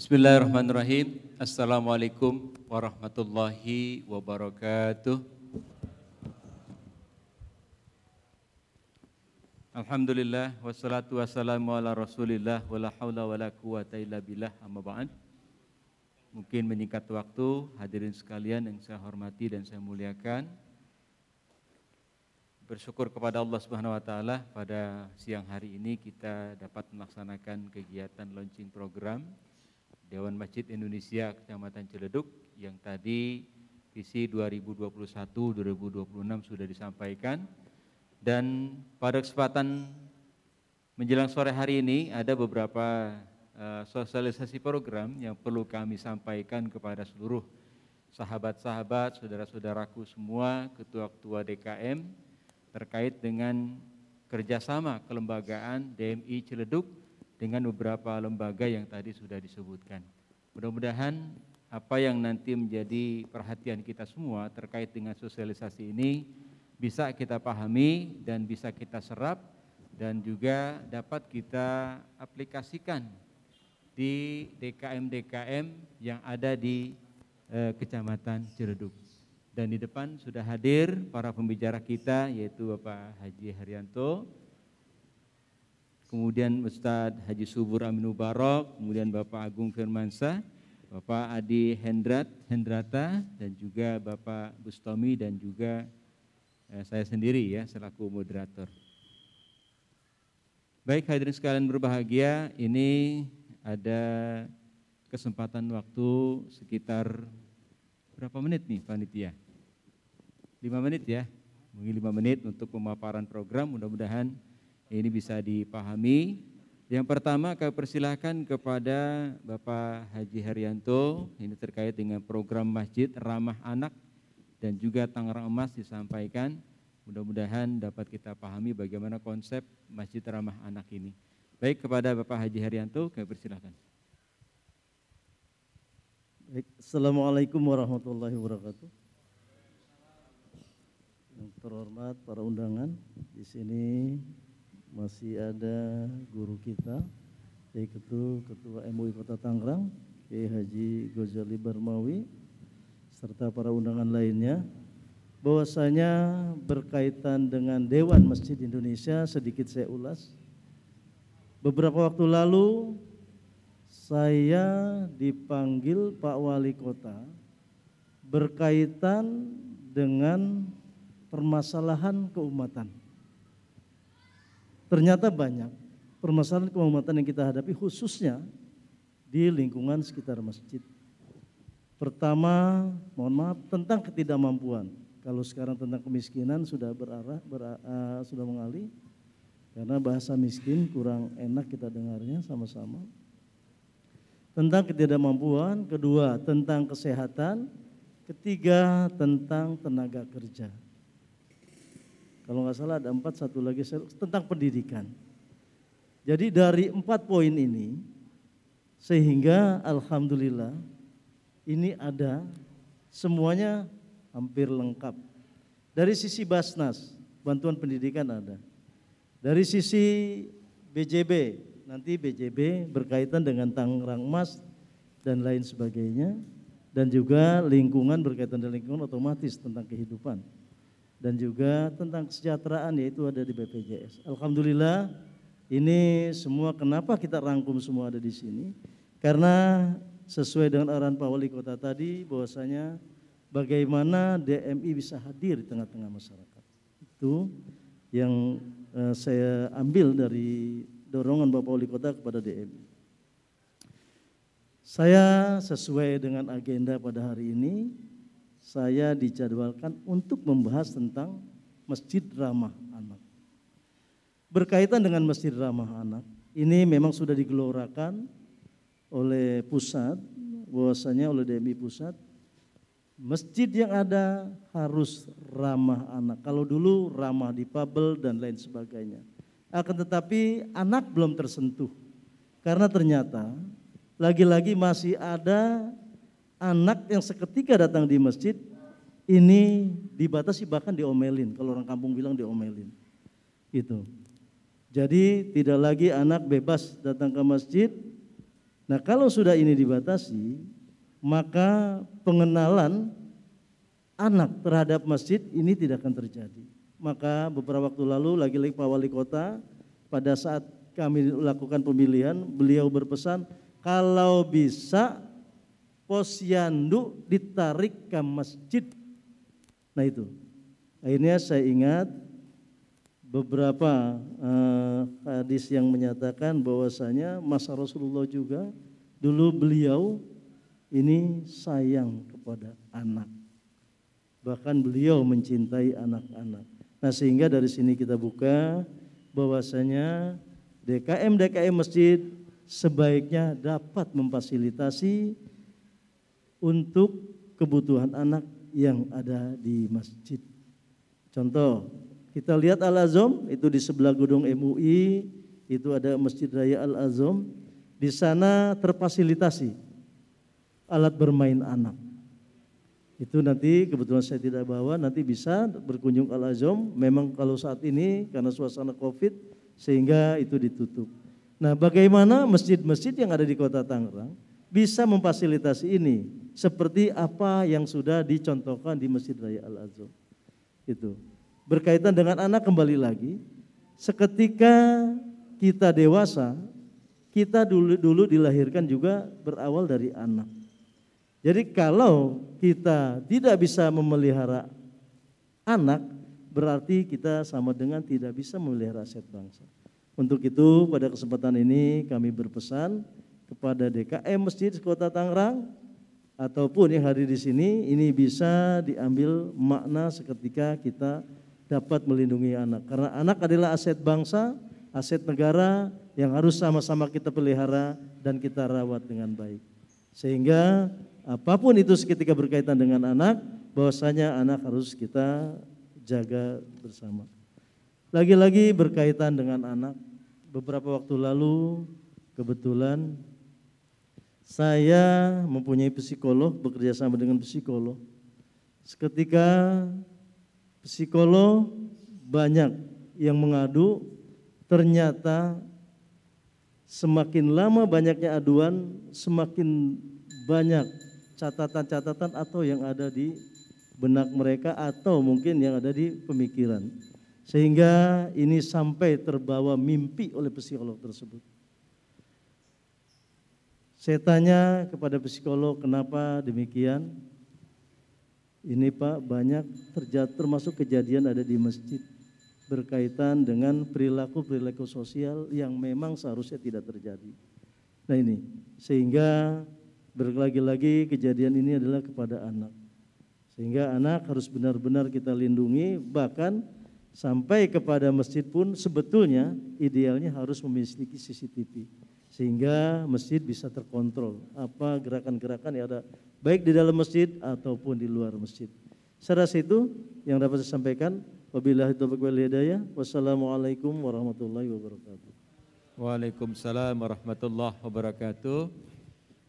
Bismillahirrahmanirrahim. Assalamualaikum warahmatullahi wabarakatuh. Alhamdulillah wassalatu wassalamu ala Rasulillah wala haula wala quwata illa billah amma ba'd. Mungkin menyingkat waktu hadirin sekalian yang saya hormati dan saya muliakan. Bersyukur kepada Allah Subhanahu wa taala pada siang hari ini kita dapat melaksanakan kegiatan launching program Dewan Masjid Indonesia Kecamatan Ciledug yang tadi visi 2021-2026 sudah disampaikan dan pada kesempatan menjelang sore hari ini ada beberapa uh, sosialisasi program yang perlu kami sampaikan kepada seluruh sahabat-sahabat, saudara-saudaraku semua, ketua-ketua DKM terkait dengan kerjasama kelembagaan DMI Ciledug dengan beberapa lembaga yang tadi sudah disebutkan. Mudah-mudahan apa yang nanti menjadi perhatian kita semua terkait dengan sosialisasi ini bisa kita pahami dan bisa kita serap dan juga dapat kita aplikasikan di DKM-DKM yang ada di eh, Kecamatan Ciledug. Dan di depan sudah hadir para pembicara kita yaitu Bapak Haji Haryanto, kemudian Ustadz Haji Subur Aminu Barok, kemudian Bapak Agung Firmansah, Bapak Adi Hendrat, Hendrata, dan juga Bapak Bustomi dan juga eh, saya sendiri ya selaku moderator. Baik hadirin sekalian berbahagia, ini ada kesempatan waktu sekitar berapa menit nih panitia? 5 menit ya, mungkin 5 menit untuk pemaparan program mudah-mudahan ini bisa dipahami. Yang pertama kami persilahkan kepada Bapak Haji Haryanto, ini terkait dengan program masjid Ramah Anak dan juga Tangerang Emas disampaikan. Mudah-mudahan dapat kita pahami bagaimana konsep Masjid Ramah Anak ini. Baik kepada Bapak Haji Haryanto, kami persilahkan. Baik, Assalamualaikum warahmatullahi wabarakatuh. Yang terhormat para undangan di sini, masih ada guru kita yaitu Ketua MUI Kota Tangerang Kiai Haji Gozali Barmawi serta para undangan lainnya bahwasanya berkaitan dengan Dewan Masjid Indonesia sedikit saya ulas beberapa waktu lalu saya dipanggil Pak Wali Kota berkaitan dengan permasalahan keumatan Ternyata banyak permasalahan keumatan yang kita hadapi khususnya di lingkungan sekitar masjid. Pertama, mohon maaf tentang ketidakmampuan. Kalau sekarang tentang kemiskinan sudah berarah ber, uh, sudah mengalih karena bahasa miskin kurang enak kita dengarnya sama-sama. Tentang ketidakmampuan, kedua tentang kesehatan, ketiga tentang tenaga kerja. Kalau nggak salah ada empat, satu lagi tentang pendidikan. Jadi dari empat poin ini, sehingga Alhamdulillah ini ada semuanya hampir lengkap. Dari sisi Basnas, bantuan pendidikan ada. Dari sisi BJB, nanti BJB berkaitan dengan Tangerang Emas dan lain sebagainya. Dan juga lingkungan berkaitan dengan lingkungan otomatis tentang kehidupan dan juga tentang kesejahteraan yaitu ada di BPJS. Alhamdulillah ini semua kenapa kita rangkum semua ada di sini karena sesuai dengan arahan Pak Wali Kota tadi bahwasanya bagaimana DMI bisa hadir di tengah-tengah masyarakat. Itu yang eh, saya ambil dari dorongan Bapak Wali Kota kepada DMI. Saya sesuai dengan agenda pada hari ini saya dijadwalkan untuk membahas tentang Masjid Ramah Anak. Berkaitan dengan Masjid Ramah Anak, ini memang sudah digelorakan oleh pusat, bahwasanya oleh DMI pusat, masjid yang ada harus ramah anak. Kalau dulu ramah di pabel dan lain sebagainya. Akan tetapi anak belum tersentuh. Karena ternyata lagi-lagi masih ada anak yang seketika datang di masjid ini dibatasi bahkan diomelin kalau orang kampung bilang diomelin gitu jadi tidak lagi anak bebas datang ke masjid nah kalau sudah ini dibatasi maka pengenalan anak terhadap masjid ini tidak akan terjadi maka beberapa waktu lalu lagi-lagi Pak Wali Kota pada saat kami lakukan pemilihan beliau berpesan kalau bisa posyandu ditarik ke masjid. Nah itu. Akhirnya saya ingat beberapa uh, hadis yang menyatakan bahwasanya masa Rasulullah juga dulu beliau ini sayang kepada anak. Bahkan beliau mencintai anak-anak. Nah, sehingga dari sini kita buka bahwasanya DKM DKM masjid sebaiknya dapat memfasilitasi untuk kebutuhan anak yang ada di masjid. Contoh, kita lihat Al-Azom itu di sebelah gedung MUI, itu ada Masjid Raya Al-Azom. Di sana terfasilitasi alat bermain anak. Itu nanti kebetulan saya tidak bawa, nanti bisa berkunjung Al-Azom. Memang kalau saat ini karena suasana Covid sehingga itu ditutup. Nah, bagaimana masjid-masjid yang ada di Kota Tangerang bisa memfasilitasi ini? seperti apa yang sudah dicontohkan di Masjid Raya Al-Azhar. Itu. Berkaitan dengan anak kembali lagi, seketika kita dewasa, kita dulu dulu dilahirkan juga berawal dari anak. Jadi kalau kita tidak bisa memelihara anak, berarti kita sama dengan tidak bisa memelihara aset bangsa. Untuk itu pada kesempatan ini kami berpesan kepada DKM Masjid Kota Tangerang ataupun yang hadir di sini ini bisa diambil makna seketika kita dapat melindungi anak karena anak adalah aset bangsa, aset negara yang harus sama-sama kita pelihara dan kita rawat dengan baik. Sehingga apapun itu seketika berkaitan dengan anak, bahwasanya anak harus kita jaga bersama. Lagi-lagi berkaitan dengan anak, beberapa waktu lalu kebetulan saya mempunyai psikolog, bekerja sama dengan psikolog. Seketika psikolog banyak yang mengadu, ternyata semakin lama banyaknya aduan, semakin banyak catatan-catatan atau yang ada di benak mereka atau mungkin yang ada di pemikiran. Sehingga ini sampai terbawa mimpi oleh psikolog tersebut. Saya tanya kepada psikolog kenapa demikian. Ini Pak banyak terjadi termasuk kejadian ada di masjid berkaitan dengan perilaku-perilaku sosial yang memang seharusnya tidak terjadi. Nah ini sehingga berlagi-lagi kejadian ini adalah kepada anak. Sehingga anak harus benar-benar kita lindungi bahkan sampai kepada masjid pun sebetulnya idealnya harus memiliki CCTV sehingga masjid bisa terkontrol apa gerakan-gerakan yang ada baik di dalam masjid ataupun di luar masjid. Saya itu yang dapat saya sampaikan. Wabillahi taufiq wal hidayah. Wassalamualaikum warahmatullahi wabarakatuh. Waalaikumsalam warahmatullahi wabarakatuh.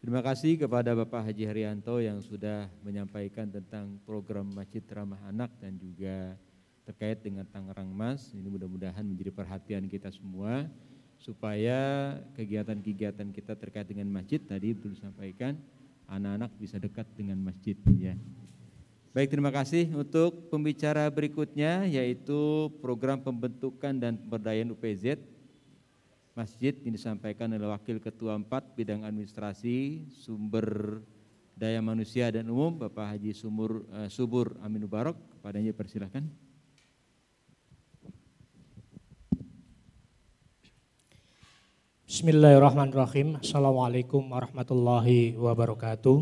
Terima kasih kepada Bapak Haji Haryanto yang sudah menyampaikan tentang program Masjid Ramah Anak dan juga terkait dengan Tangerang Mas. Ini mudah-mudahan menjadi perhatian kita semua supaya kegiatan-kegiatan kita terkait dengan masjid tadi Ibnu sampaikan anak-anak bisa dekat dengan masjid ya. Baik, terima kasih untuk pembicara berikutnya yaitu program pembentukan dan pemberdayaan UPZ Masjid ini disampaikan oleh Wakil Ketua 4 Bidang Administrasi Sumber Daya Manusia dan Umum Bapak Haji Sumur uh, Subur Aminu Barok. kepadanya persilahkan. Bismillahirrahmanirrahim. Assalamualaikum warahmatullahi wabarakatuh.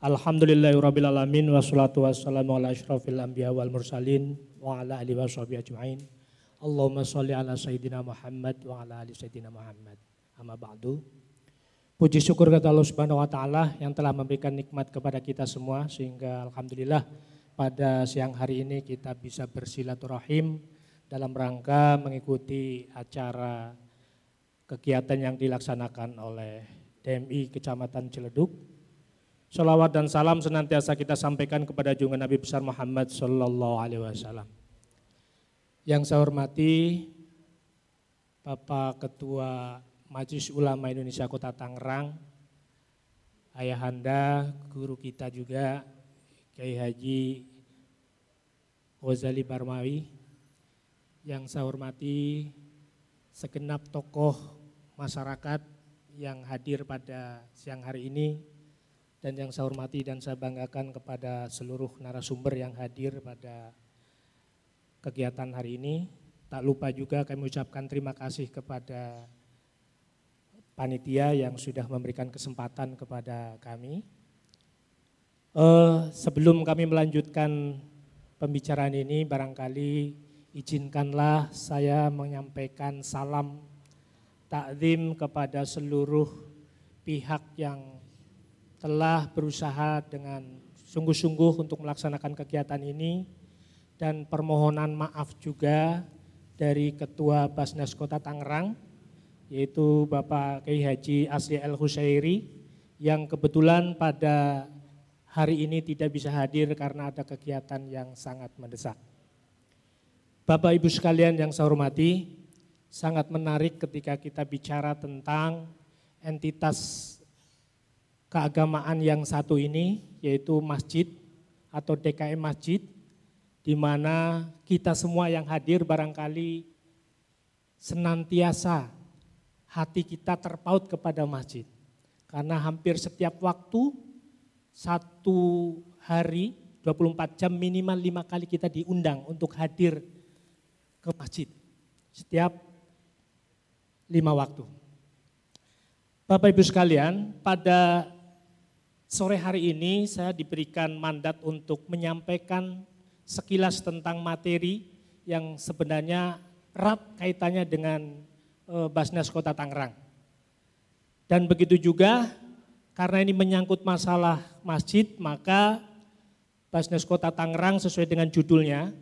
Alhamdulillahirabbil wassalatu wassalamu ala ashrafil anbiya wal mursalin wa ala alihi sahbihi ajmain. Allahumma sholli ala sayyidina Muhammad wa ala ali sayyidina Muhammad. Amma ba'du. Puji syukur kepada Allah Subhanahu wa taala yang telah memberikan nikmat kepada kita semua sehingga alhamdulillah pada siang hari ini kita bisa bersilaturahim dalam rangka mengikuti acara kegiatan yang dilaksanakan oleh DMI Kecamatan Ciledug. Salawat dan salam senantiasa kita sampaikan kepada junjungan Nabi besar Muhammad Sallallahu Alaihi Wasallam. Yang saya hormati Bapak Ketua Majelis Ulama Indonesia Kota Tangerang, Ayahanda, guru kita juga, Kiai Haji Ghazali Barmawi, yang saya hormati segenap tokoh masyarakat yang hadir pada siang hari ini dan yang saya hormati dan saya banggakan kepada seluruh narasumber yang hadir pada kegiatan hari ini. Tak lupa juga kami ucapkan terima kasih kepada panitia yang sudah memberikan kesempatan kepada kami. Uh, sebelum kami melanjutkan pembicaraan ini, barangkali izinkanlah saya menyampaikan salam takzim kepada seluruh pihak yang telah berusaha dengan sungguh-sungguh untuk melaksanakan kegiatan ini dan permohonan maaf juga dari Ketua Basnas Kota Tangerang yaitu Bapak Kiai Haji Asri El Husairi yang kebetulan pada hari ini tidak bisa hadir karena ada kegiatan yang sangat mendesak. Bapak Ibu sekalian yang saya hormati, sangat menarik ketika kita bicara tentang entitas keagamaan yang satu ini yaitu masjid atau DKM masjid di mana kita semua yang hadir barangkali senantiasa hati kita terpaut kepada masjid. Karena hampir setiap waktu satu hari 24 jam minimal lima kali kita diundang untuk hadir ke masjid. Setiap lima waktu. Bapak Ibu sekalian, pada sore hari ini saya diberikan mandat untuk menyampaikan sekilas tentang materi yang sebenarnya rap kaitannya dengan e, Basnas Kota Tangerang. Dan begitu juga karena ini menyangkut masalah masjid, maka Basnas Kota Tangerang sesuai dengan judulnya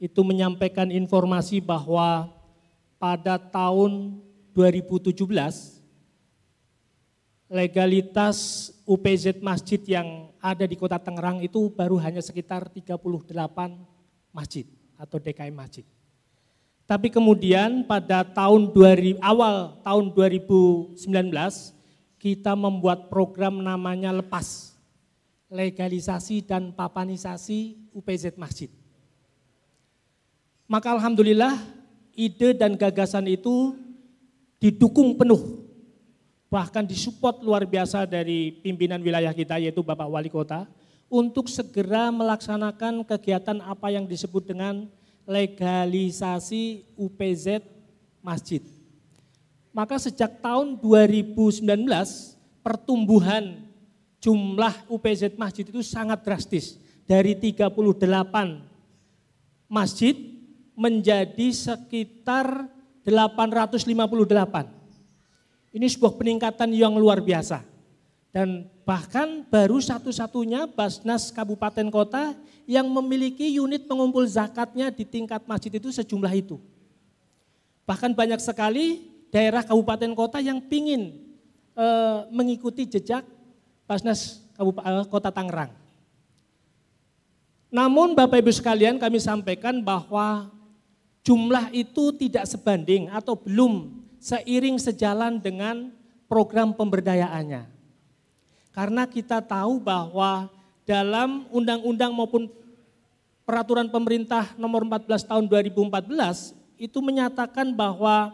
itu menyampaikan informasi bahwa pada tahun 2017 legalitas UPZ masjid yang ada di kota Tangerang itu baru hanya sekitar 38 masjid atau DKM masjid. Tapi kemudian pada tahun 2000, awal tahun 2019 kita membuat program namanya Lepas. Legalisasi dan papanisasi UPZ Masjid. Maka alhamdulillah ide dan gagasan itu didukung penuh bahkan disupport luar biasa dari pimpinan wilayah kita yaitu Bapak Wali Kota untuk segera melaksanakan kegiatan apa yang disebut dengan legalisasi UPZ masjid. Maka sejak tahun 2019 pertumbuhan jumlah UPZ masjid itu sangat drastis dari 38 masjid menjadi sekitar 858. Ini sebuah peningkatan yang luar biasa. Dan bahkan baru satu-satunya Basnas Kabupaten Kota yang memiliki unit pengumpul zakatnya di tingkat masjid itu sejumlah itu. Bahkan banyak sekali daerah kabupaten kota yang pingin e, mengikuti jejak Basnas Kabupaten eh, Kota Tangerang. Namun Bapak Ibu sekalian kami sampaikan bahwa jumlah itu tidak sebanding atau belum seiring sejalan dengan program pemberdayaannya. Karena kita tahu bahwa dalam undang-undang maupun peraturan pemerintah nomor 14 tahun 2014 itu menyatakan bahwa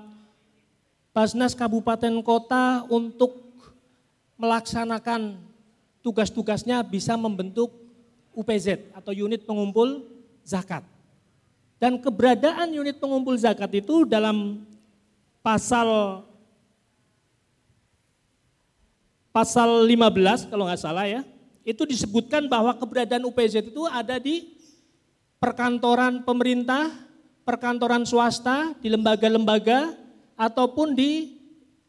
Basnas Kabupaten Kota untuk melaksanakan tugas-tugasnya bisa membentuk UPZ atau unit pengumpul zakat. Dan keberadaan unit pengumpul zakat itu dalam pasal pasal 15 kalau nggak salah ya, itu disebutkan bahwa keberadaan UPZ itu ada di perkantoran pemerintah, perkantoran swasta, di lembaga-lembaga, ataupun di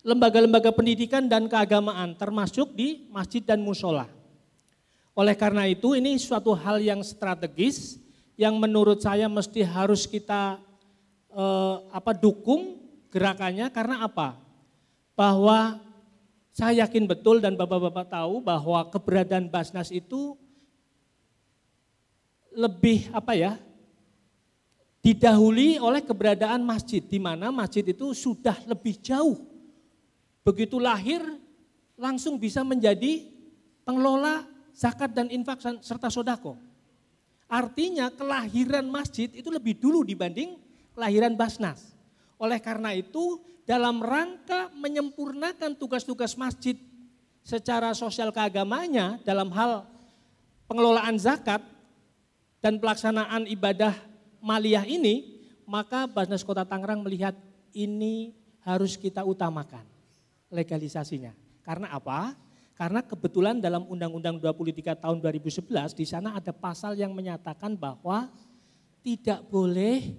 lembaga-lembaga pendidikan dan keagamaan, termasuk di masjid dan musola. Oleh karena itu, ini suatu hal yang strategis yang menurut saya mesti harus kita eh, apa dukung gerakannya karena apa? Bahwa saya yakin betul dan Bapak-bapak tahu bahwa keberadaan Basnas itu lebih apa ya? didahului oleh keberadaan masjid di mana masjid itu sudah lebih jauh. Begitu lahir langsung bisa menjadi pengelola zakat dan infak serta sodako. Artinya kelahiran masjid itu lebih dulu dibanding kelahiran Basnas. Oleh karena itu dalam rangka menyempurnakan tugas-tugas masjid secara sosial keagamanya dalam hal pengelolaan zakat dan pelaksanaan ibadah maliyah ini, maka Basnas Kota Tangerang melihat ini harus kita utamakan legalisasinya. Karena apa? Karena kebetulan dalam Undang-Undang 23 tahun 2011 di sana ada pasal yang menyatakan bahwa tidak boleh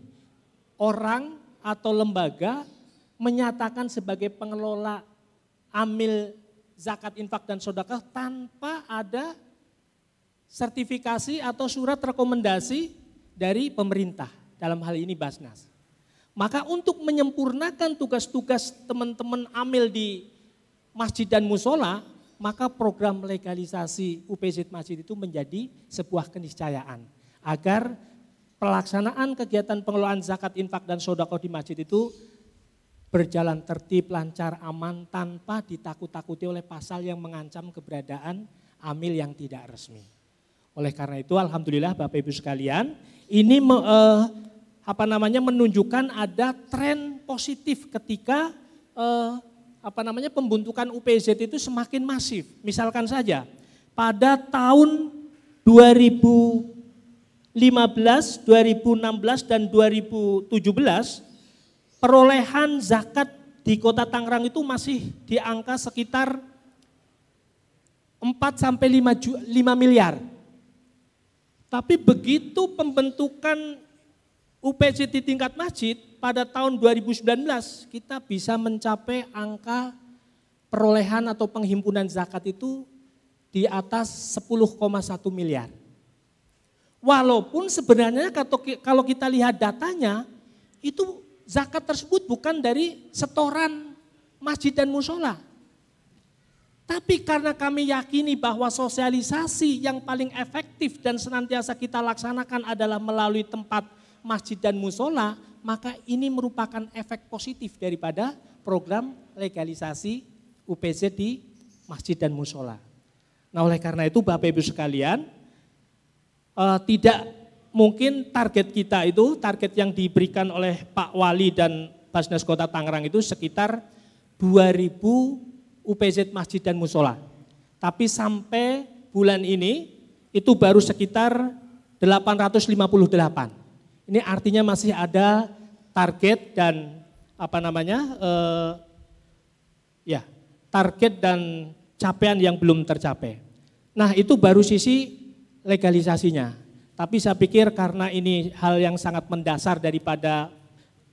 orang atau lembaga menyatakan sebagai pengelola amil zakat infak dan sodakah tanpa ada sertifikasi atau surat rekomendasi dari pemerintah dalam hal ini Basnas. Maka untuk menyempurnakan tugas-tugas teman-teman amil di masjid dan musola, maka program legalisasi UPZ Masjid itu menjadi sebuah keniscayaan agar pelaksanaan kegiatan pengelolaan zakat, infak, dan sodako di masjid itu berjalan tertib, lancar, aman, tanpa ditakut-takuti oleh pasal yang mengancam keberadaan amil yang tidak resmi. Oleh karena itu, alhamdulillah Bapak Ibu sekalian, ini me, eh, apa namanya menunjukkan ada tren positif ketika eh, apa namanya pembentukan UPZ itu semakin masif. Misalkan saja pada tahun 2015, 2016 dan 2017 perolehan zakat di Kota Tangerang itu masih di angka sekitar 4 sampai 5, 5 miliar. Tapi begitu pembentukan UPC di tingkat masjid pada tahun 2019 kita bisa mencapai angka perolehan atau penghimpunan zakat itu di atas 10,1 miliar. Walaupun sebenarnya kalau kita lihat datanya itu zakat tersebut bukan dari setoran masjid dan musola. Tapi karena kami yakini bahwa sosialisasi yang paling efektif dan senantiasa kita laksanakan adalah melalui tempat masjid dan musola, maka ini merupakan efek positif daripada program legalisasi UPC di masjid dan musola. Nah oleh karena itu Bapak Ibu sekalian, eh, tidak mungkin target kita itu, target yang diberikan oleh Pak Wali dan Basnas Kota Tangerang itu sekitar 2000 UPZ masjid dan musola. Tapi sampai bulan ini itu baru sekitar 858. Ini artinya masih ada target dan apa namanya? Eh, ya, target dan capaian yang belum tercapai. Nah, itu baru sisi legalisasinya. Tapi saya pikir karena ini hal yang sangat mendasar daripada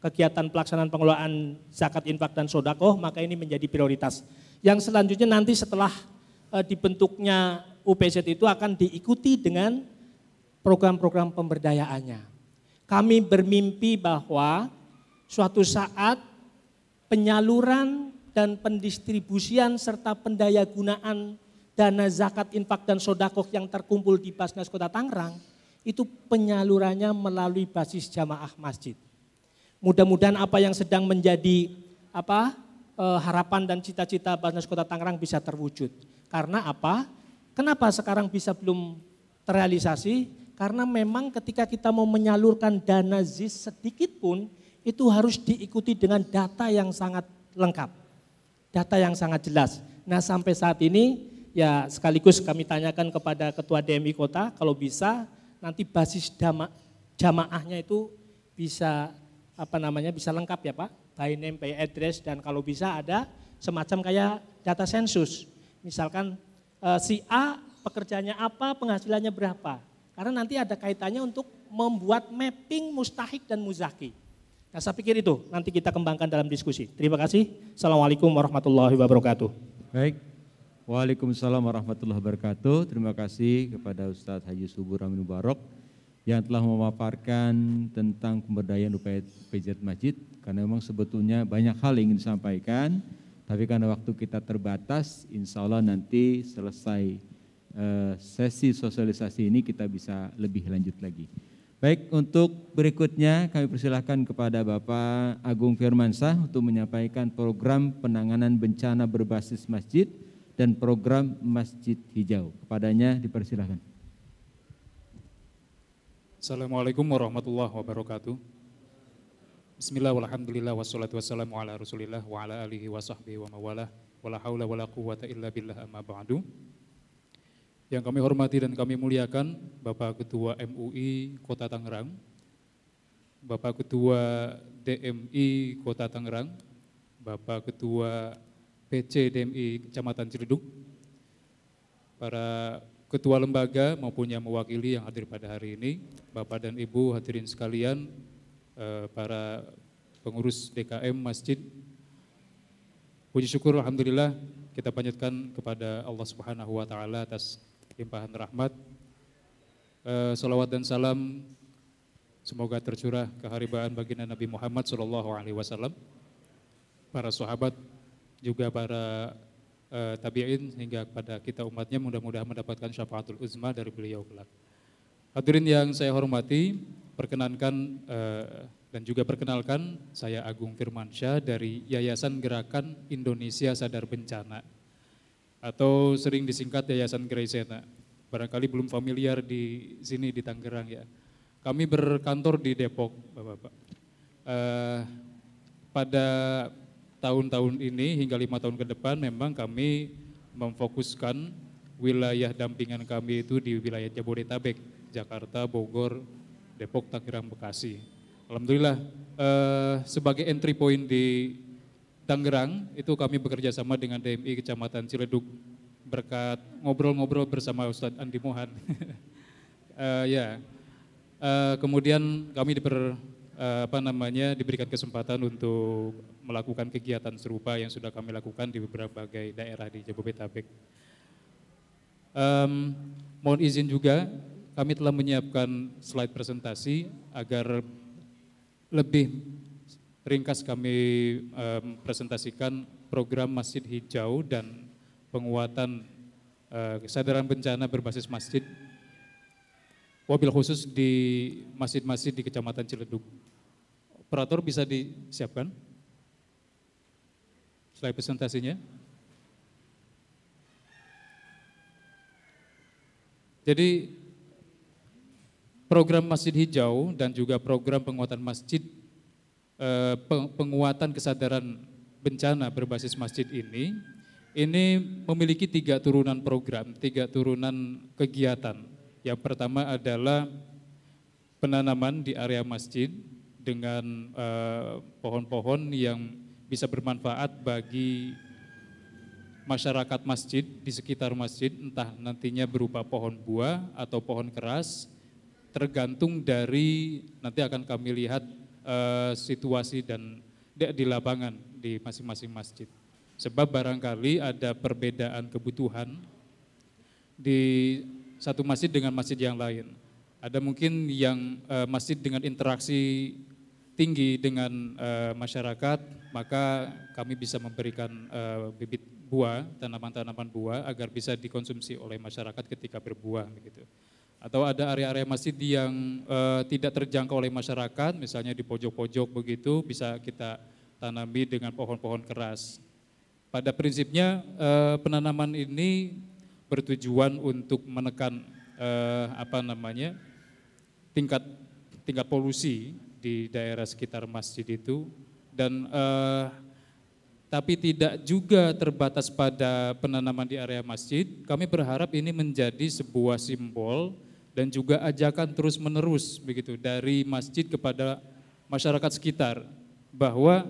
kegiatan pelaksanaan pengelolaan zakat infak dan sodakoh, maka ini menjadi prioritas. Yang selanjutnya nanti setelah e, dibentuknya UPZ itu akan diikuti dengan program-program pemberdayaannya kami bermimpi bahwa suatu saat penyaluran dan pendistribusian serta pendayagunaan dana zakat infak dan sodakoh yang terkumpul di Basnas Kota Tangerang itu penyalurannya melalui basis jamaah masjid. Mudah-mudahan apa yang sedang menjadi apa e, harapan dan cita-cita Basnas Kota Tangerang bisa terwujud. Karena apa? Kenapa sekarang bisa belum terrealisasi? Karena memang ketika kita mau menyalurkan dana ZIS sedikit pun itu harus diikuti dengan data yang sangat lengkap. Data yang sangat jelas. Nah sampai saat ini ya sekaligus kami tanyakan kepada Ketua DMI Kota kalau bisa nanti basis dama, jamaahnya itu bisa apa namanya bisa lengkap ya Pak. By name, by address dan kalau bisa ada semacam kayak data sensus. Misalkan eh, si A pekerjaannya apa, penghasilannya berapa karena nanti ada kaitannya untuk membuat mapping mustahik dan muzaki. Nah saya pikir itu nanti kita kembangkan dalam diskusi. Terima kasih. Assalamualaikum warahmatullahi wabarakatuh. Baik. Waalaikumsalam warahmatullahi wabarakatuh. Terima kasih kepada Ustadz Haji Subur Amin Barok yang telah memaparkan tentang pemberdayaan upaya PJT Masjid karena memang sebetulnya banyak hal yang ingin disampaikan tapi karena waktu kita terbatas insya Allah nanti selesai Eh, sesi sosialisasi ini kita bisa lebih lanjut lagi. Baik, untuk berikutnya kami persilahkan kepada Bapak Agung Firmansah untuk menyampaikan program penanganan bencana berbasis masjid dan program masjid hijau. Kepadanya dipersilahkan. Assalamualaikum warahmatullahi wabarakatuh. Bismillah walhamdulillah wassalatu wassalamu ala rasulillah wa ala alihi wa sahbihi wa mawalah wa la hawla wa la quwwata illa billah amma ba'du. Yang kami hormati dan kami muliakan Bapak Ketua MUI Kota Tangerang, Bapak Ketua DMI Kota Tangerang, Bapak Ketua PC DMI Kecamatan Ciledug, para ketua lembaga maupun yang mewakili yang hadir pada hari ini, Bapak dan Ibu hadirin sekalian, eh, para pengurus DKM Masjid. Puji syukur Alhamdulillah kita panjatkan kepada Allah Subhanahu wa taala atas limpahan rahmat. Uh, salawat dan salam semoga tercurah keharibaan baginda Nabi Muhammad Shallallahu Alaihi Wasallam, para sahabat, juga para uh, tabiin hingga kepada kita umatnya mudah-mudahan mendapatkan syafaatul uzma dari beliau kelak. Hadirin yang saya hormati, perkenankan uh, dan juga perkenalkan saya Agung Firmansyah dari Yayasan Gerakan Indonesia Sadar Bencana atau sering disingkat Yayasan Kreisena Barangkali belum familiar di sini di Tangerang ya. Kami berkantor di Depok, Bapak-bapak. Uh, pada tahun-tahun ini hingga lima tahun ke depan memang kami memfokuskan wilayah dampingan kami itu di wilayah Jabodetabek, Jakarta, Bogor, Depok, Tangerang, Bekasi. Alhamdulillah eh, sebagai entry point di Tangerang itu kami bekerja sama dengan DMI Kecamatan Ciledug berkat ngobrol-ngobrol bersama Ustadz Andi Mohan. uh, ya, uh, kemudian kami diper uh, apa namanya diberikan kesempatan untuk melakukan kegiatan serupa yang sudah kami lakukan di beberapa daerah di Jabodetabek. Um, mohon izin juga kami telah menyiapkan slide presentasi agar lebih ringkas kami um, presentasikan program Masjid Hijau dan penguatan uh, kesadaran bencana berbasis masjid, mobil khusus di masjid-masjid di Kecamatan Ciledug. Operator bisa disiapkan slide presentasinya. Jadi program Masjid Hijau dan juga program penguatan masjid Eh, penguatan kesadaran bencana berbasis masjid ini, ini memiliki tiga turunan program, tiga turunan kegiatan. Yang pertama adalah penanaman di area masjid dengan eh, pohon-pohon eh, yang bisa bermanfaat bagi masyarakat masjid di sekitar masjid, entah nantinya berupa pohon buah atau pohon keras, tergantung dari nanti akan kami lihat Eh, situasi dan di lapangan di masing-masing masjid. Sebab barangkali ada perbedaan kebutuhan di satu masjid dengan masjid yang lain. Ada mungkin yang uh, masjid dengan interaksi tinggi dengan uh, masyarakat, maka kami bisa memberikan uh, bibit buah, tanaman-tanaman buah agar bisa dikonsumsi oleh masyarakat ketika berbuah begitu atau ada area-area masjid yang uh, tidak terjangkau oleh masyarakat, misalnya di pojok-pojok begitu, bisa kita tanami dengan pohon-pohon keras. Pada prinsipnya uh, penanaman ini bertujuan untuk menekan uh, apa namanya tingkat tingkat polusi di daerah sekitar masjid itu dan uh, tapi tidak juga terbatas pada penanaman di area masjid. Kami berharap ini menjadi sebuah simbol dan juga ajakan terus-menerus begitu dari masjid kepada masyarakat sekitar bahwa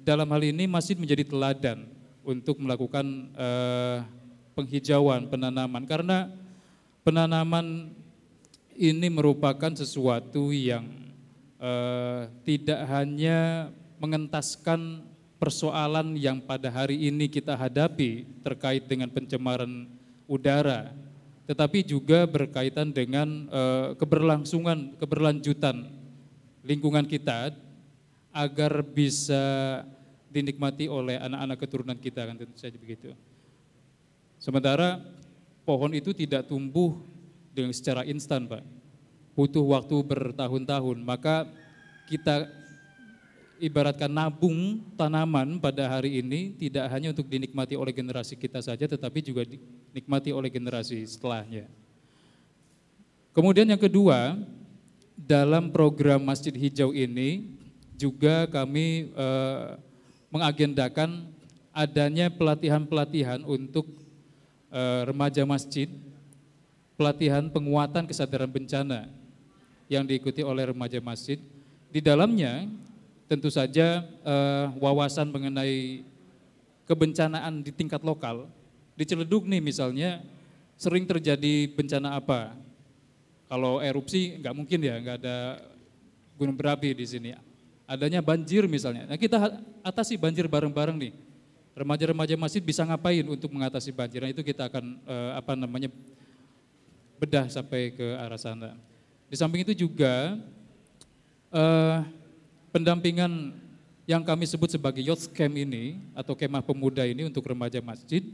dalam hal ini masjid menjadi teladan untuk melakukan eh, penghijauan, penanaman karena penanaman ini merupakan sesuatu yang eh, tidak hanya mengentaskan persoalan yang pada hari ini kita hadapi terkait dengan pencemaran udara tetapi juga berkaitan dengan uh, keberlangsungan, keberlanjutan lingkungan kita agar bisa dinikmati oleh anak-anak keturunan kita kan tentu saja begitu. Sementara pohon itu tidak tumbuh dengan secara instan, Pak. Butuh waktu bertahun-tahun, maka kita ibaratkan nabung tanaman pada hari ini tidak hanya untuk dinikmati oleh generasi kita saja tetapi juga dinikmati oleh generasi setelahnya. Kemudian yang kedua, dalam program Masjid Hijau ini juga kami eh, mengagendakan adanya pelatihan-pelatihan untuk eh, remaja masjid, pelatihan penguatan kesadaran bencana yang diikuti oleh remaja masjid. Di dalamnya tentu saja uh, wawasan mengenai kebencanaan di tingkat lokal di Ciledug nih misalnya sering terjadi bencana apa? Kalau erupsi nggak mungkin ya, nggak ada gunung berapi di sini. Adanya banjir misalnya. Nah kita atasi banjir bareng-bareng nih. Remaja-remaja masjid bisa ngapain untuk mengatasi banjir? Nah itu kita akan uh, apa namanya bedah sampai ke arah sana. Di samping itu juga uh, pendampingan yang kami sebut sebagai youth camp ini atau kemah pemuda ini untuk remaja masjid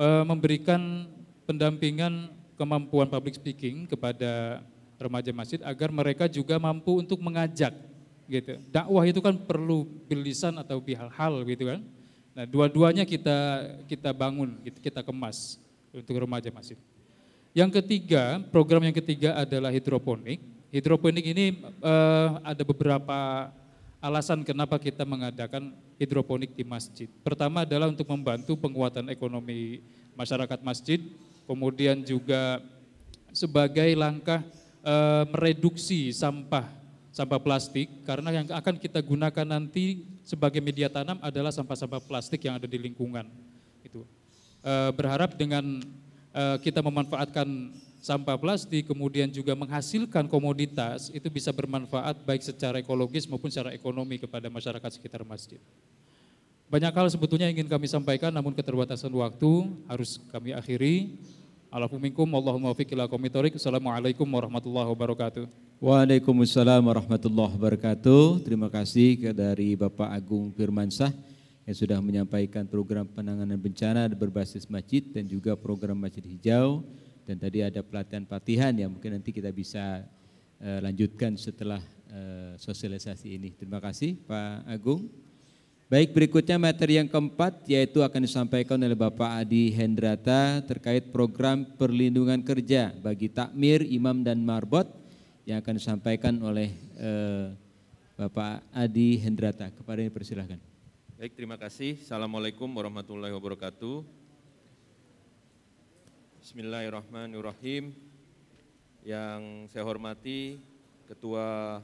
eh, memberikan pendampingan kemampuan public speaking kepada remaja masjid agar mereka juga mampu untuk mengajak gitu. Dakwah itu kan perlu bilisan atau bihal-hal gitu kan. Nah, dua-duanya kita kita bangun, gitu, kita kemas untuk remaja masjid. Yang ketiga, program yang ketiga adalah hidroponik Hidroponik ini uh, ada beberapa alasan kenapa kita mengadakan hidroponik di masjid. Pertama adalah untuk membantu penguatan ekonomi masyarakat masjid, kemudian juga sebagai langkah eh, mereduksi sampah sampah plastik karena yang akan kita gunakan nanti sebagai media tanam adalah sampah-sampah plastik yang ada di lingkungan. Itu e, berharap dengan e, kita memanfaatkan sampah plastik, kemudian juga menghasilkan komoditas, itu bisa bermanfaat baik secara ekologis maupun secara ekonomi kepada masyarakat sekitar masjid. Banyak hal sebetulnya ingin kami sampaikan, namun keterbatasan waktu harus kami akhiri. Alafuminkum, Allahumma fikilah komitorik. Assalamualaikum warahmatullahi wabarakatuh. Waalaikumsalam warahmatullahi wabarakatuh. Terima kasih dari Bapak Agung Firmansyah yang sudah menyampaikan program penanganan bencana berbasis masjid dan juga program masjid hijau. Dan tadi ada pelatihan-pelatihan yang mungkin nanti kita bisa uh, lanjutkan setelah uh, sosialisasi ini. Terima kasih Pak Agung. Baik, berikutnya materi yang keempat yaitu akan disampaikan oleh Bapak Adi Hendrata terkait program perlindungan kerja bagi takmir, imam dan marbot yang akan disampaikan oleh uh, Bapak Adi Hendrata. Kepada ini persilahkan. Baik, terima kasih. Assalamualaikum warahmatullahi wabarakatuh. Bismillahirrahmanirrahim. Yang saya hormati Ketua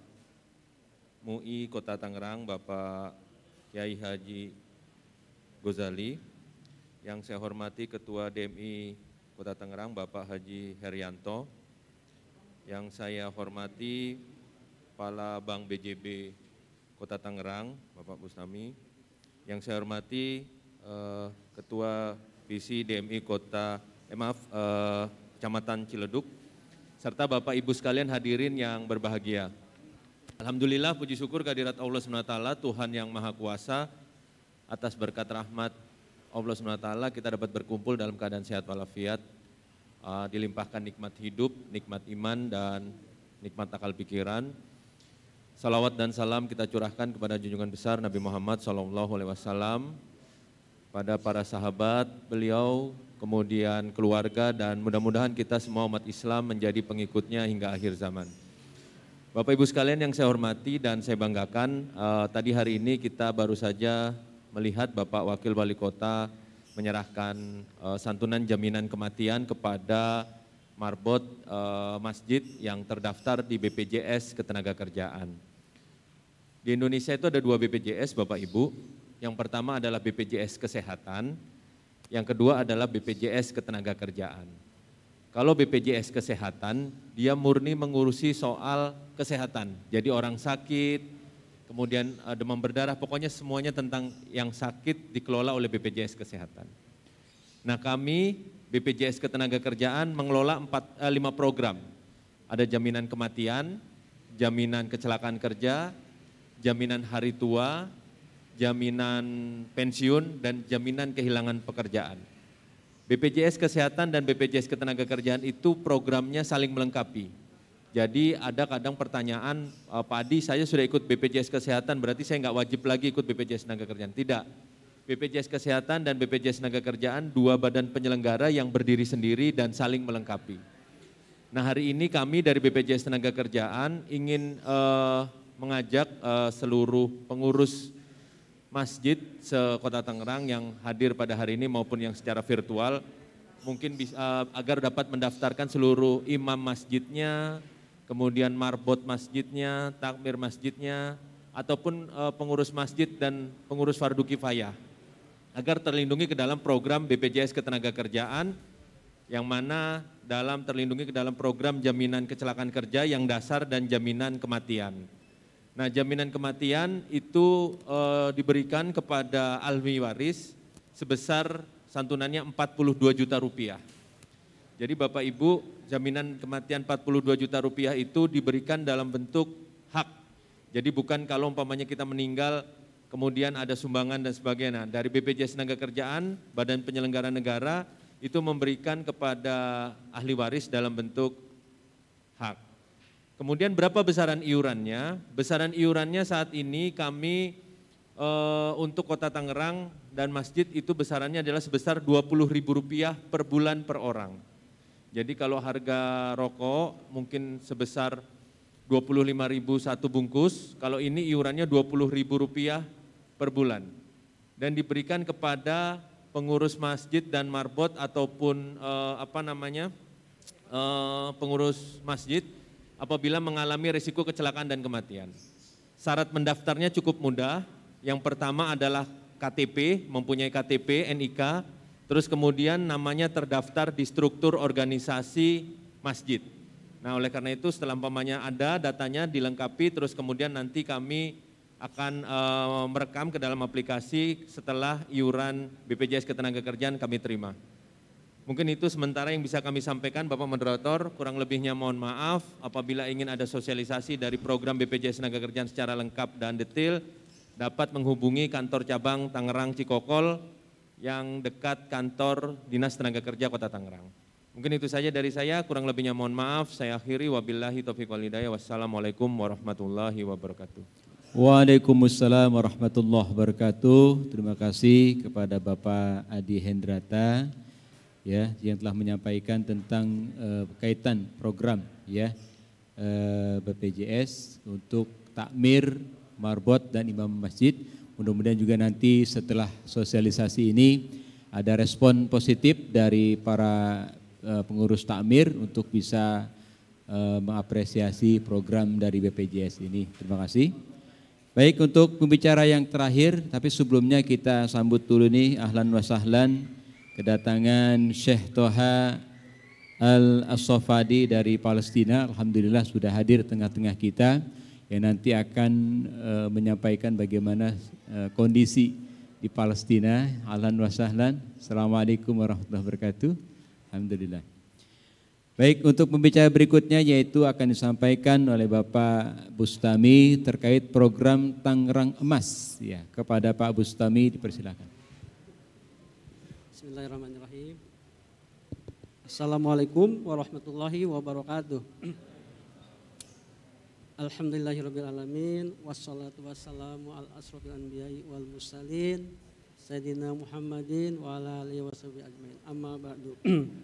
MUI Kota Tangerang Bapak Kiai Haji Gozali. Yang saya hormati Ketua DMI Kota Tangerang Bapak Haji Herianto. Yang saya hormati Kepala Bank BJB Kota Tangerang Bapak Bustami. Yang saya hormati eh, Ketua PC DMI Kota Tangerang eh maaf, eh, Kecamatan Ciledug, serta Bapak Ibu sekalian hadirin yang berbahagia. Alhamdulillah puji syukur kehadirat Allah SWT, Tuhan yang Maha Kuasa, atas berkat rahmat Allah SWT kita dapat berkumpul dalam keadaan sehat walafiat, eh, dilimpahkan nikmat hidup, nikmat iman, dan nikmat akal pikiran. Salawat dan salam kita curahkan kepada junjungan besar Nabi Muhammad SAW, pada para sahabat beliau, kemudian keluarga, dan mudah-mudahan kita semua umat Islam menjadi pengikutnya hingga akhir zaman. Bapak Ibu sekalian yang saya hormati dan saya banggakan, uh, tadi hari ini kita baru saja melihat Bapak Wakil Wali Kota menyerahkan uh, santunan jaminan kematian kepada marbot uh, masjid yang terdaftar di BPJS Ketenagakerjaan. Di Indonesia itu ada dua BPJS Bapak Ibu. Yang pertama adalah BPJS Kesehatan, yang kedua adalah BPJS Ketenagakerjaan. Kalau BPJS Kesehatan, dia murni mengurusi soal kesehatan. Jadi orang sakit, kemudian eh, demam berdarah, pokoknya semuanya tentang yang sakit dikelola oleh BPJS Kesehatan. Nah kami BPJS Ketenagakerjaan mengelola empat, eh, lima program. Ada jaminan kematian, jaminan kecelakaan kerja, jaminan hari tua, jaminan pensiun, dan jaminan kehilangan pekerjaan. BPJS Kesehatan dan BPJS Ketenagakerjaan itu programnya saling melengkapi. Jadi ada kadang pertanyaan, eh, Pak Adi saya sudah ikut BPJS Kesehatan berarti saya nggak wajib lagi ikut BPJS kerjaan. Tidak, BPJS Kesehatan dan BPJS kerjaan dua badan penyelenggara yang berdiri sendiri dan saling melengkapi. Nah hari ini kami dari BPJS kerjaan ingin uh, mengajak uh, seluruh pengurus masjid sekota Tangerang yang hadir pada hari ini maupun yang secara virtual mungkin bisa eh, agar dapat mendaftarkan seluruh imam masjidnya, kemudian marbot masjidnya, takmir masjidnya ataupun eh, pengurus masjid dan pengurus fardu kifayah agar terlindungi ke dalam program BPJS Ketenagakerjaan yang mana dalam terlindungi ke dalam program jaminan kecelakaan kerja yang dasar dan jaminan kematian. Nah, jaminan kematian itu uh, diberikan kepada ahli waris sebesar santunannya 42 juta rupiah. Jadi Bapak Ibu, jaminan kematian 42 juta rupiah itu diberikan dalam bentuk hak. Jadi bukan kalau umpamanya kita meninggal kemudian ada sumbangan dan sebagainya. Nah, dari BPJS Tenaga Kerjaan, Badan Penyelenggara Negara itu memberikan kepada ahli waris dalam bentuk Kemudian berapa besaran iurannya? Besaran iurannya saat ini kami e, untuk Kota Tangerang dan masjid itu besarannya adalah sebesar Rp20.000 per bulan per orang. Jadi kalau harga rokok mungkin sebesar rp 25.000 satu bungkus, kalau ini iurannya Rp20.000 per bulan. Dan diberikan kepada pengurus masjid dan marbot ataupun e, apa namanya? E, pengurus masjid apabila mengalami risiko kecelakaan dan kematian. Syarat mendaftarnya cukup mudah. Yang pertama adalah KTP, mempunyai KTP, NIK, terus kemudian namanya terdaftar di struktur organisasi masjid. Nah, oleh karena itu setelah umpamanya ada datanya dilengkapi terus kemudian nanti kami akan e, merekam ke dalam aplikasi setelah iuran BPJS Ketenagakerjaan kami terima. Mungkin itu sementara yang bisa kami sampaikan Bapak Moderator, kurang lebihnya mohon maaf apabila ingin ada sosialisasi dari program BPJS Tenaga Kerjaan secara lengkap dan detail dapat menghubungi kantor cabang Tangerang Cikokol yang dekat kantor Dinas Tenaga Kerja Kota Tangerang. Mungkin itu saja dari saya, kurang lebihnya mohon maaf. Saya akhiri wabillahi taufiq wal Wassalamualaikum warahmatullahi wabarakatuh. Waalaikumsalam warahmatullahi wabarakatuh. Terima kasih kepada Bapak Adi Hendrata ya yang telah menyampaikan tentang uh, kaitan program ya uh, eh, BPJS untuk takmir, marbot dan imam masjid. Mudah-mudahan juga nanti setelah sosialisasi ini ada respon positif dari para uh, pengurus takmir untuk bisa uh, mengapresiasi program dari BPJS ini. Terima kasih. Baik untuk pembicara yang terakhir, tapi sebelumnya kita sambut dulu nih ahlan wasahlan kedatangan Syekh Toha Al-Asofadi dari Palestina Alhamdulillah sudah hadir tengah-tengah kita yang nanti akan e, menyampaikan bagaimana e, kondisi di Palestina Alhamdulillah. wa sahlan Assalamualaikum warahmatullahi wabarakatuh Alhamdulillah Baik untuk pembicara berikutnya yaitu akan disampaikan oleh Bapak Bustami terkait program Tangerang Emas ya kepada Pak Bustami dipersilakan Bismillahirrahmanirrahim. Assalamualaikum warahmatullahi wabarakatuh. Alhamdulillahirrabbilalamin Wassalatu wassalamu al asrafil anbiya'i wal mursalin Sayyidina Muhammadin wa ala alihi wa ajmain Amma ba'du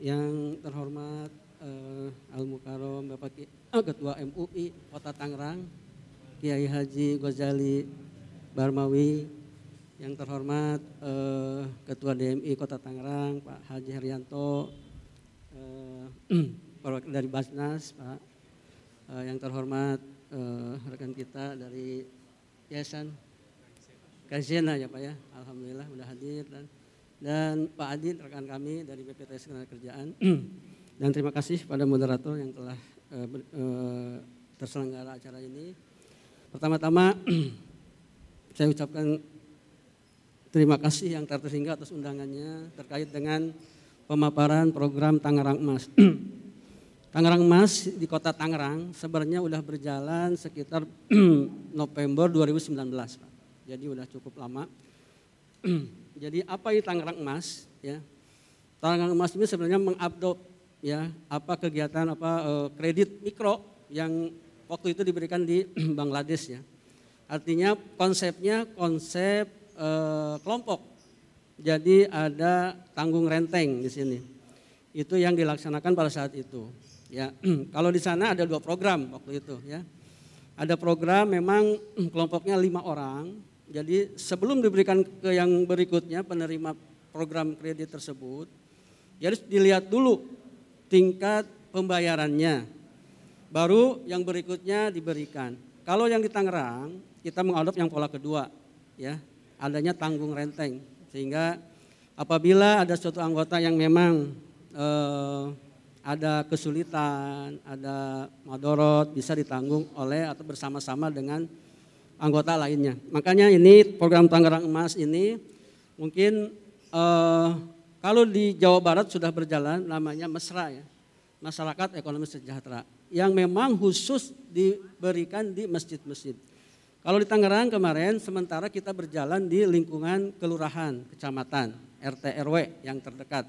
Yang terhormat eh, Al Mukarom Bapak Ki, eh, Ketua MUI Kota Tangerang Kiai Haji Ghazali Barmawi yang terhormat eh, Ketua DMI Kota Tangerang, Pak Haji Haryanto, eh, dari Basnas, Pak. Eh, yang terhormat eh, rekan kita dari Yayasan Kajian ya Pak ya, Alhamdulillah sudah hadir dan dan Pak Adit rekan kami dari BPT Sekolah Kerjaan dan terima kasih pada moderator yang telah eh, eh, terselenggara acara ini. Pertama-tama saya ucapkan Terima kasih yang tertinggal atas undangannya terkait dengan pemaparan program Tangerang Emas. Tangerang Emas di kota Tangerang sebenarnya sudah berjalan sekitar November 2019 Pak. Jadi sudah cukup lama. Jadi apa ini Tangerang Emas ya? Tangerang Emas ini sebenarnya mengupdate ya apa kegiatan apa eh, kredit mikro yang waktu itu diberikan di Bangladesh ya. Artinya konsepnya konsep eh, kelompok. Jadi ada tanggung renteng di sini. Itu yang dilaksanakan pada saat itu. Ya, kalau di sana ada dua program waktu itu ya. Ada program memang kelompoknya lima orang. Jadi sebelum diberikan ke yang berikutnya penerima program kredit tersebut, ya harus dilihat dulu tingkat pembayarannya. Baru yang berikutnya diberikan. Kalau yang di Tangerang, kita mengadop yang pola kedua, ya adanya tanggung renteng sehingga apabila ada suatu anggota yang memang eh, ada kesulitan, ada madorot bisa ditanggung oleh atau bersama-sama dengan anggota lainnya. Makanya ini program Tangerang Emas ini mungkin eh, kalau di Jawa Barat sudah berjalan namanya mesra ya. Masyarakat Ekonomi Sejahtera yang memang khusus diberikan di masjid-masjid. Kalau di Tangerang kemarin sementara kita berjalan di lingkungan kelurahan, kecamatan, RT RW yang terdekat.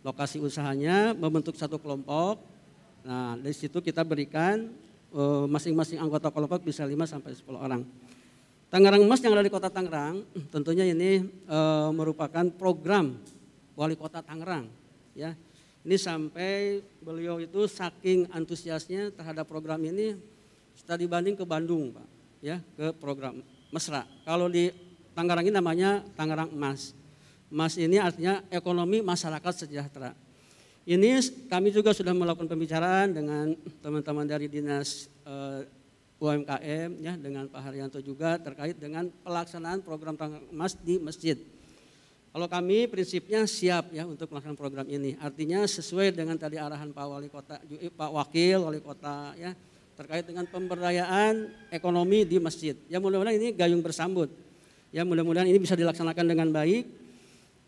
Lokasi usahanya membentuk satu kelompok. Nah, dari situ kita berikan eh, masing-masing anggota kelompok bisa 5 sampai 10 orang. Tangerang Emas yang ada di Kota Tangerang, tentunya ini e, merupakan program Wali Kota Tangerang, ya. Ini sampai beliau itu saking antusiasnya terhadap program ini, sudah dibanding ke Bandung, Pak ya ke program mesra. Kalau di Tangerang ini namanya Tangerang Emas. Emas ini artinya ekonomi masyarakat sejahtera. Ini kami juga sudah melakukan pembicaraan dengan teman-teman dari dinas eh, UMKM ya dengan Pak Haryanto juga terkait dengan pelaksanaan program Tangerang Emas di masjid. Kalau kami prinsipnya siap ya untuk melakukan program ini. Artinya sesuai dengan tadi arahan Pak Wali Kota, eh, Pak Wakil Wali Kota ya terkait dengan pemberdayaan ekonomi di masjid. Ya mudah-mudahan ini gayung bersambut. Ya mudah-mudahan ini bisa dilaksanakan dengan baik.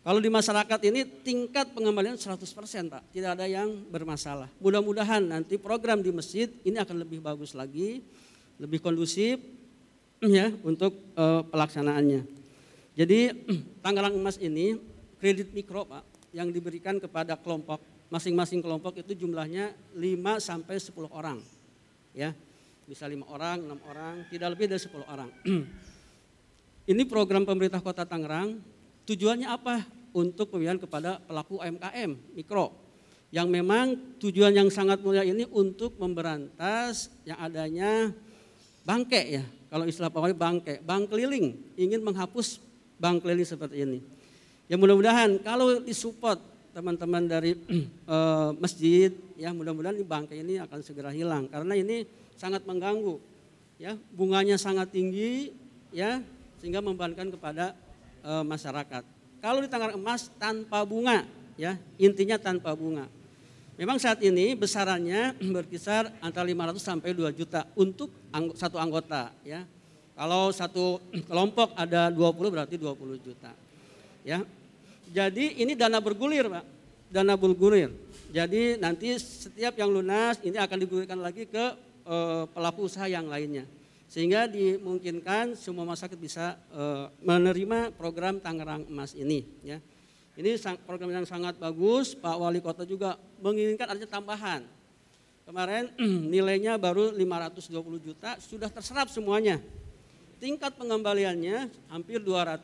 Kalau di masyarakat ini tingkat pengembalian 100% Pak, tidak ada yang bermasalah. Mudah-mudahan nanti program di masjid ini akan lebih bagus lagi, lebih kondusif ya untuk uh, pelaksanaannya. Jadi tanggalan Emas ini kredit mikro Pak yang diberikan kepada kelompok masing-masing kelompok itu jumlahnya 5 sampai 10 orang ya bisa lima orang, enam orang, tidak lebih dari sepuluh orang. Ini program pemerintah kota Tangerang, tujuannya apa? Untuk pembiayaan kepada pelaku UMKM, mikro. Yang memang tujuan yang sangat mulia ini untuk memberantas yang adanya bangke ya. Kalau istilah pawai bangke, bank keliling, ingin menghapus bank keliling seperti ini. Ya mudah-mudahan kalau disupport teman-teman dari e, masjid ya mudah-mudahan di bangkai ini akan segera hilang karena ini sangat mengganggu ya bunganya sangat tinggi ya sehingga membebankan kepada e, masyarakat. Kalau di tanggal emas tanpa bunga ya intinya tanpa bunga. Memang saat ini besarannya berkisar antara 500 sampai 2 juta untuk angg satu anggota ya. Kalau satu kelompok ada 20 berarti 20 juta. Ya, jadi ini dana bergulir, Pak. Dana bergulir. Jadi nanti setiap yang lunas ini akan digulirkan lagi ke e, pelaku usaha yang lainnya. Sehingga dimungkinkan semua masyarakat bisa e, menerima program Tangerang Emas ini ya. Ini program yang sangat bagus, Pak Wali Kota juga menginginkan adanya tambahan. Kemarin nilainya baru 520 juta, sudah terserap semuanya. Tingkat pengembaliannya hampir 204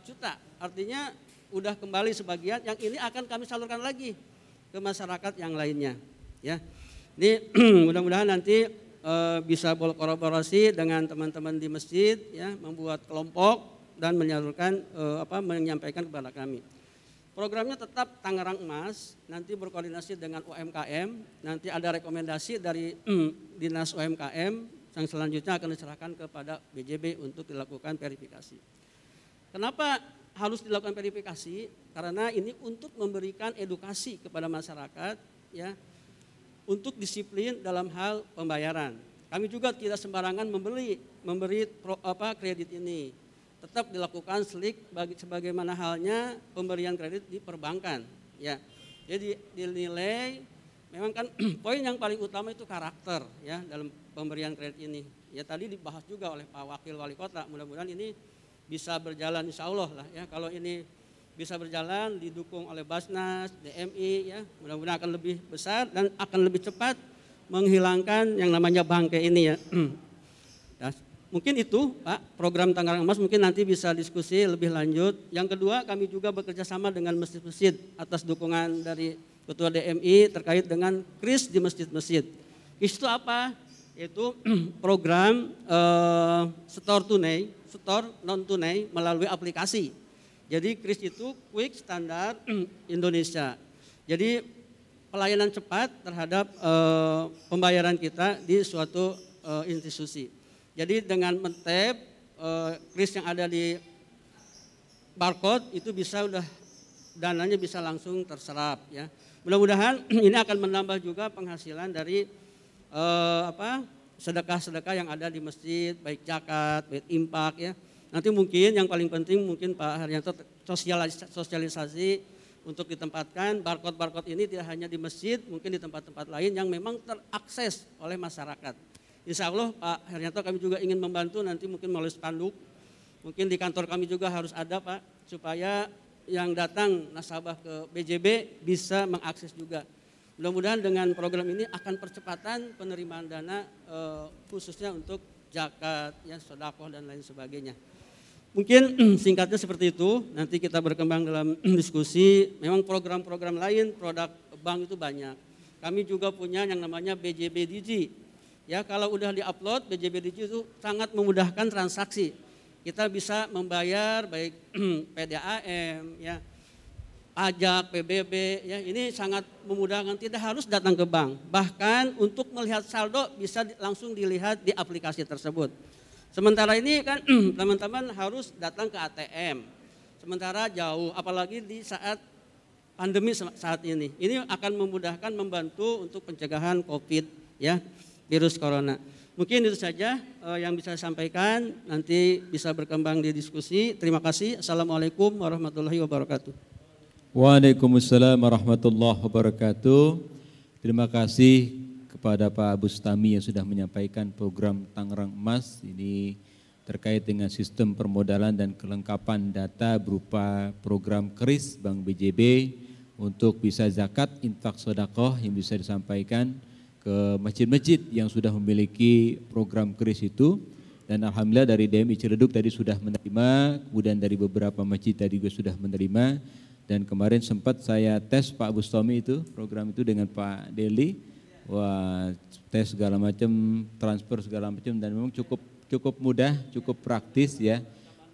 juta. Artinya udah kembali sebagian, yang ini akan kami salurkan lagi ke masyarakat yang lainnya. Ya, ini mudah-mudahan nanti e, bisa berkolaborasi dengan teman-teman di masjid, ya, membuat kelompok dan menyalurkan e, apa, menyampaikan kepada kami. Programnya tetap Tangerang Emas, nanti berkoordinasi dengan UMKM, nanti ada rekomendasi dari Dinas UMKM yang selanjutnya akan diserahkan kepada BJB untuk dilakukan verifikasi. Kenapa harus dilakukan verifikasi karena ini untuk memberikan edukasi kepada masyarakat ya untuk disiplin dalam hal pembayaran. Kami juga tidak sembarangan membeli memberi pro, apa kredit ini. Tetap dilakukan selik bagi, sebagaimana halnya pemberian kredit di perbankan ya. Jadi dinilai memang kan poin yang paling utama itu karakter ya dalam pemberian kredit ini. Ya tadi dibahas juga oleh Pak Wakil Wali Kota. Mudah-mudahan ini bisa berjalan insya Allah lah ya kalau ini bisa berjalan didukung oleh Basnas, DMI ya mudah-mudahan akan lebih besar dan akan lebih cepat menghilangkan yang namanya bangke ini ya. Nah, mungkin itu Pak program Tangerang Emas mungkin nanti bisa diskusi lebih lanjut. Yang kedua kami juga bekerja sama dengan masjid-masjid atas dukungan dari Ketua DMI terkait dengan kris di masjid-masjid. Kris itu apa? Itu program uh, setor tunai setor non tunai melalui aplikasi. Jadi Kris itu quick standar Indonesia. Jadi pelayanan cepat terhadap eh, pembayaran kita di suatu eh, institusi. Jadi dengan mentep eh, Kris yang ada di barcode itu bisa udah dananya bisa langsung terserap ya. Mudah-mudahan ini akan menambah juga penghasilan dari eh, apa sedekah-sedekah yang ada di masjid, baik zakat, baik impak ya. Nanti mungkin yang paling penting mungkin Pak Haryanto sosialisasi, sosialisasi untuk ditempatkan barcode-barcode ini tidak hanya di masjid, mungkin di tempat-tempat lain yang memang terakses oleh masyarakat. Insya Allah Pak Haryanto kami juga ingin membantu nanti mungkin melalui spanduk, mungkin di kantor kami juga harus ada Pak, supaya yang datang nasabah ke BJB bisa mengakses juga Mudah-mudahan dengan program ini akan percepatan penerimaan dana eh, khususnya untuk zakat, ya sodakoh dan lain sebagainya. Mungkin singkatnya seperti itu, nanti kita berkembang dalam diskusi. Memang program-program lain, produk bank itu banyak. Kami juga punya yang namanya BJB Digi. Ya, kalau udah diupload BJB Digi itu sangat memudahkan transaksi. Kita bisa membayar baik PDAM, ya, ajak PBB ya ini sangat memudahkan tidak harus datang ke bank bahkan untuk melihat saldo bisa langsung dilihat di aplikasi tersebut sementara ini kan teman-teman harus datang ke ATM sementara jauh apalagi di saat pandemi saat ini ini akan memudahkan membantu untuk pencegahan COVID ya virus corona mungkin itu saja eh, yang bisa saya sampaikan nanti bisa berkembang di diskusi terima kasih assalamualaikum warahmatullahi wabarakatuh Waalaikumsalam warahmatullahi wabarakatuh. Terima kasih kepada Pak Bustami yang sudah menyampaikan program Tangerang Emas ini terkait dengan sistem permodalan dan kelengkapan data berupa program KRIS Bank BJB untuk bisa zakat infak sodakoh yang bisa disampaikan ke masjid-masjid yang sudah memiliki program KRIS itu dan Alhamdulillah dari DMI Ciledug tadi sudah menerima kemudian dari beberapa masjid tadi juga sudah menerima dan kemarin sempat saya tes Pak Bustomi itu, program itu dengan Pak Deli. Wah, tes segala macam, transfer segala macam dan memang cukup cukup mudah, cukup praktis ya.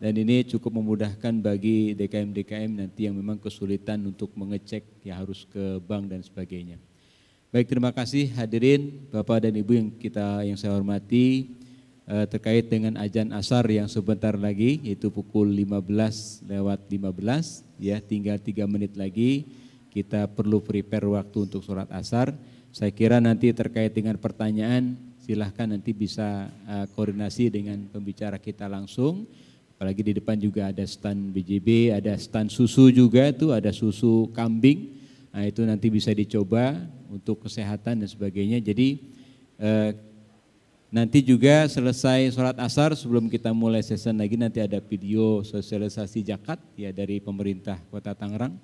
Dan ini cukup memudahkan bagi DKM-DKM nanti yang memang kesulitan untuk mengecek ya harus ke bank dan sebagainya. Baik, terima kasih hadirin Bapak dan Ibu yang kita yang saya hormati eh, terkait dengan ajan asar yang sebentar lagi yaitu pukul 15 lewat 15 ya tinggal tiga menit lagi kita perlu prepare waktu untuk sholat asar. Saya kira nanti terkait dengan pertanyaan silahkan nanti bisa uh, koordinasi dengan pembicara kita langsung. Apalagi di depan juga ada stand BJB, ada stand susu juga itu ada susu kambing. Nah itu nanti bisa dicoba untuk kesehatan dan sebagainya. Jadi uh, Nanti juga selesai sholat asar sebelum kita mulai season lagi nanti ada video sosialisasi jakat ya dari pemerintah kota Tangerang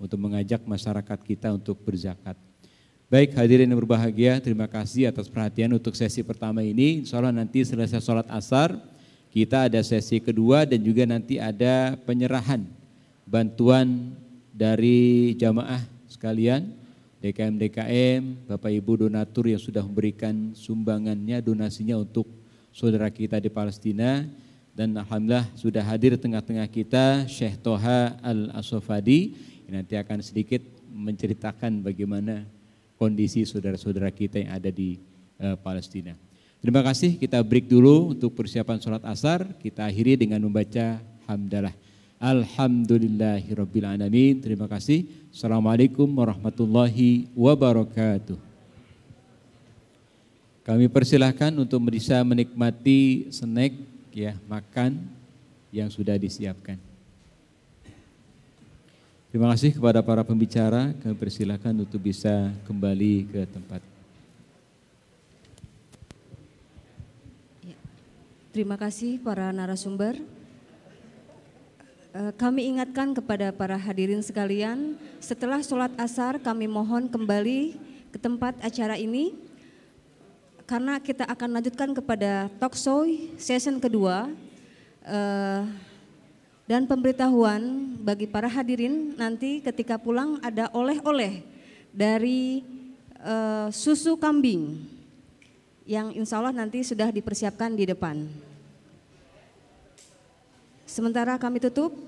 untuk mengajak masyarakat kita untuk berzakat. Baik hadirin yang berbahagia, terima kasih atas perhatian untuk sesi pertama ini. Insya Allah nanti selesai sholat asar kita ada sesi kedua dan juga nanti ada penyerahan bantuan dari jamaah sekalian DKM-DKM, Bapak Ibu donatur yang sudah memberikan sumbangannya, donasinya untuk saudara kita di Palestina. Dan Alhamdulillah sudah hadir tengah-tengah kita Syekh Toha Al-Asofadi yang nanti akan sedikit menceritakan bagaimana kondisi saudara-saudara kita yang ada di uh, Palestina. Terima kasih kita break dulu untuk persiapan sholat asar. Kita akhiri dengan membaca hamdalah. Alhamdulillahirrabbilalamin. Terima kasih. Assalamualaikum warahmatullahi wabarakatuh. Kami persilahkan untuk bisa menikmati snack, ya makan yang sudah disiapkan. Terima kasih kepada para pembicara. Kami persilahkan untuk bisa kembali ke tempat. Ya. Terima kasih para narasumber. Eh, kami ingatkan kepada para hadirin sekalian, setelah sholat asar kami mohon kembali ke tempat acara ini karena kita akan lanjutkan kepada talk show season kedua eh, dan pemberitahuan bagi para hadirin nanti ketika pulang ada oleh-oleh dari eh, susu kambing yang insya Allah nanti sudah dipersiapkan di depan. Sementara kami tutup